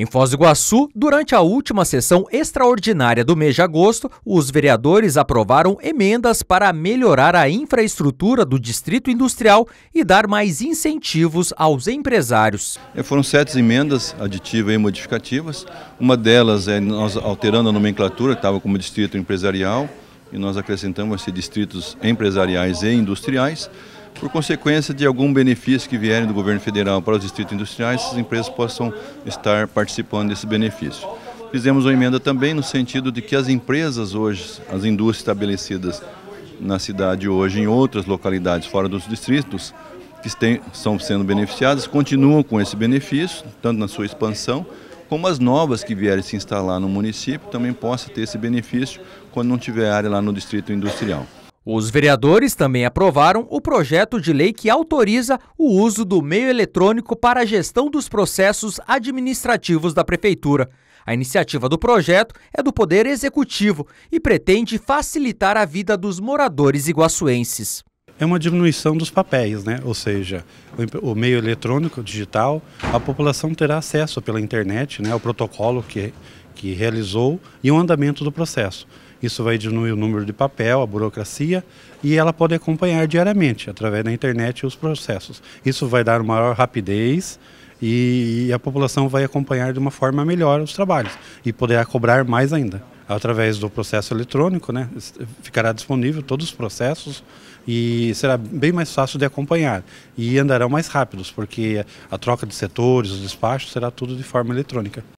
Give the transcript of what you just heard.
Em Foz do Iguaçu, durante a última sessão extraordinária do mês de agosto, os vereadores aprovaram emendas para melhorar a infraestrutura do distrito industrial e dar mais incentivos aos empresários. É, foram sete emendas aditivas e modificativas. Uma delas é nós alterando a nomenclatura, estava como distrito empresarial, e nós acrescentamos ser distritos empresariais e industriais por consequência de algum benefício que vierem do governo federal para os distritos industriais, essas empresas possam estar participando desse benefício. Fizemos uma emenda também no sentido de que as empresas hoje, as indústrias estabelecidas na cidade hoje, em outras localidades fora dos distritos, que estão sendo beneficiadas, continuam com esse benefício, tanto na sua expansão, como as novas que vierem se instalar no município também possa ter esse benefício quando não tiver área lá no distrito industrial. Os vereadores também aprovaram o projeto de lei que autoriza o uso do meio eletrônico para a gestão dos processos administrativos da Prefeitura. A iniciativa do projeto é do Poder Executivo e pretende facilitar a vida dos moradores iguaçuenses. É uma diminuição dos papéis, né? ou seja, o meio eletrônico digital, a população terá acesso pela internet né, O protocolo que, que realizou e o andamento do processo. Isso vai diminuir o número de papel, a burocracia, e ela pode acompanhar diariamente, através da internet, os processos. Isso vai dar maior rapidez e a população vai acompanhar de uma forma melhor os trabalhos e poderá cobrar mais ainda. Através do processo eletrônico, né, ficará disponível todos os processos e será bem mais fácil de acompanhar e andarão mais rápidos, porque a troca de setores, os despachos, será tudo de forma eletrônica.